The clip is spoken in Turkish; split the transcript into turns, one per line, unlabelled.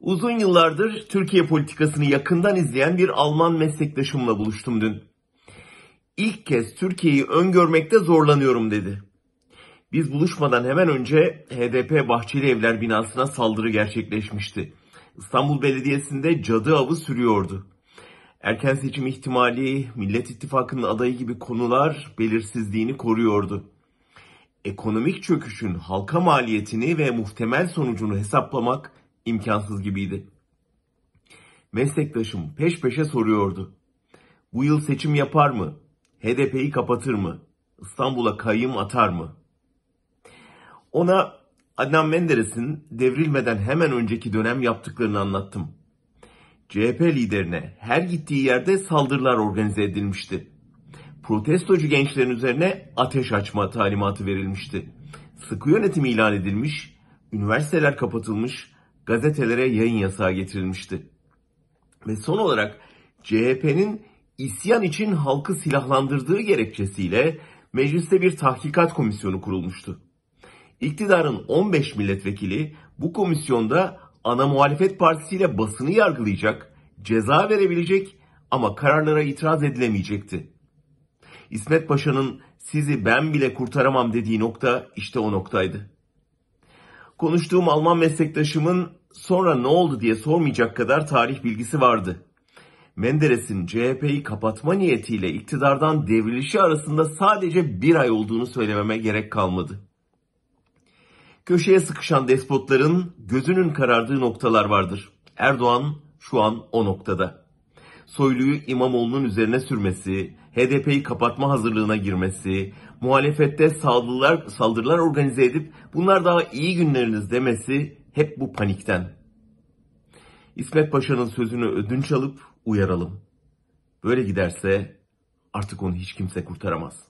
Uzun yıllardır Türkiye politikasını yakından izleyen bir Alman meslektaşımla buluştum dün. İlk kez Türkiye'yi öngörmekte zorlanıyorum dedi. Biz buluşmadan hemen önce HDP Bahçeli Evler binasına saldırı gerçekleşmişti. İstanbul Belediyesi'nde cadı avı sürüyordu. Erken seçim ihtimali, Millet İttifakı'nın adayı gibi konular belirsizliğini koruyordu. Ekonomik çöküşün halka maliyetini ve muhtemel sonucunu hesaplamak imkansız gibiydi. Meslektaşım peş peşe soruyordu. Bu yıl seçim yapar mı? HDP'yi kapatır mı? İstanbul'a kayyım atar mı? Ona Adnan Menderes'in devrilmeden hemen önceki dönem yaptıklarını anlattım. CHP liderine her gittiği yerde saldırılar organize edilmişti. Protestocu gençlerin üzerine ateş açma talimatı verilmişti. Sıkı yönetim ilan edilmiş, üniversiteler kapatılmış, gazetelere yayın yasağı getirilmişti. Ve son olarak CHP'nin isyan için halkı silahlandırdığı gerekçesiyle mecliste bir tahkikat komisyonu kurulmuştu. İktidarın 15 milletvekili bu komisyonda ana muhalefet partisiyle basını yargılayacak, ceza verebilecek ama kararlara itiraz edilemeyecekti. İsmet Paşa'nın sizi ben bile kurtaramam dediği nokta işte o noktaydı. Konuştuğum Alman meslektaşımın sonra ne oldu diye sormayacak kadar tarih bilgisi vardı. Menderes'in CHP'yi kapatma niyetiyle iktidardan devrilişi arasında sadece bir ay olduğunu söylememe gerek kalmadı. Köşeye sıkışan despotların gözünün karardığı noktalar vardır. Erdoğan şu an o noktada. Soyluyu İmamoğlu'nun üzerine sürmesi, HDP'yi kapatma hazırlığına girmesi, muhalefette saldırılar, saldırılar organize edip bunlar daha iyi günleriniz demesi hep bu panikten. İsmet Paşa'nın sözünü ödünç alıp uyaralım. Böyle giderse artık onu hiç kimse kurtaramaz.